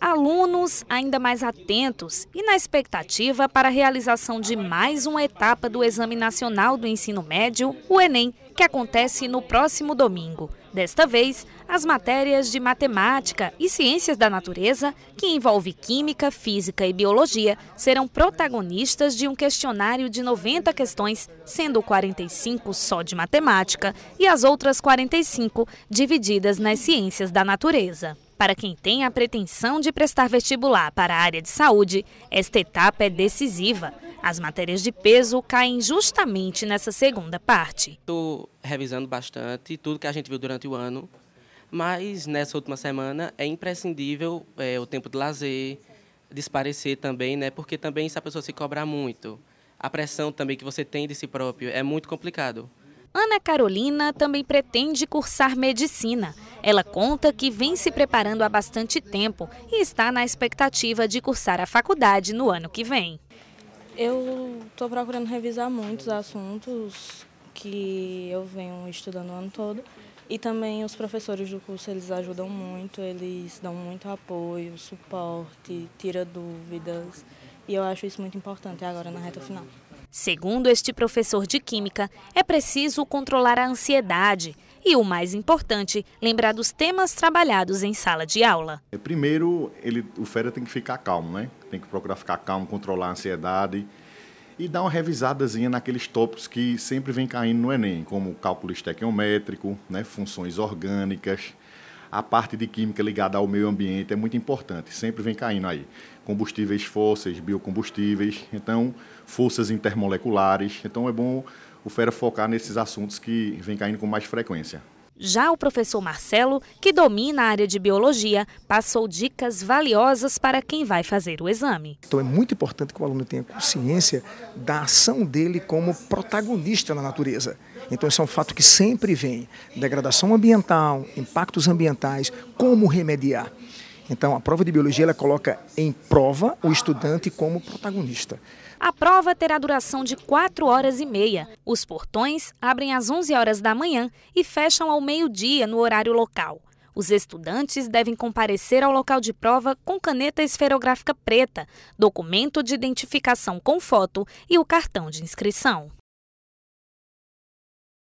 Alunos ainda mais atentos e na expectativa para a realização de mais uma etapa do Exame Nacional do Ensino Médio, o Enem, que acontece no próximo domingo. Desta vez, as matérias de matemática e ciências da natureza, que envolve química, física e biologia, serão protagonistas de um questionário de 90 questões, sendo 45 só de matemática e as outras 45 divididas nas ciências da natureza. Para quem tem a pretensão de prestar vestibular para a área de saúde, esta etapa é decisiva. As matérias de peso caem justamente nessa segunda parte. Estou revisando bastante tudo que a gente viu durante o ano, mas nessa última semana é imprescindível é, o tempo de lazer, desparecer também, né? Porque também se a pessoa se cobrar muito, a pressão também que você tem de si próprio é muito complicado. Ana Carolina também pretende cursar medicina ela conta que vem se preparando há bastante tempo e está na expectativa de cursar a faculdade no ano que vem. Eu estou procurando revisar muitos assuntos que eu venho estudando o ano todo e também os professores do curso, eles ajudam muito, eles dão muito apoio, suporte, tira dúvidas. E eu acho isso muito importante agora na reta final. Segundo este professor de Química, é preciso controlar a ansiedade e, o mais importante, lembrar dos temas trabalhados em sala de aula. É, primeiro, ele, o fera tem que ficar calmo, né? Tem que procurar ficar calmo, controlar a ansiedade e dar uma revisadazinha naqueles tópicos que sempre vem caindo no Enem, como cálculo estequiométrico, né, funções orgânicas, a parte de química ligada ao meio ambiente é muito importante, sempre vem caindo aí. Combustíveis fósseis, biocombustíveis, então forças intermoleculares. Então é bom o Fera focar nesses assuntos que vem caindo com mais frequência. Já o professor Marcelo, que domina a área de biologia, passou dicas valiosas para quem vai fazer o exame. Então é muito importante que o aluno tenha consciência da ação dele como protagonista na natureza. Então isso é um fato que sempre vem, degradação ambiental, impactos ambientais, como remediar. Então, a prova de biologia ela coloca em prova o estudante como protagonista. A prova terá duração de 4 horas e meia. Os portões abrem às 11 horas da manhã e fecham ao meio-dia no horário local. Os estudantes devem comparecer ao local de prova com caneta esferográfica preta, documento de identificação com foto e o cartão de inscrição.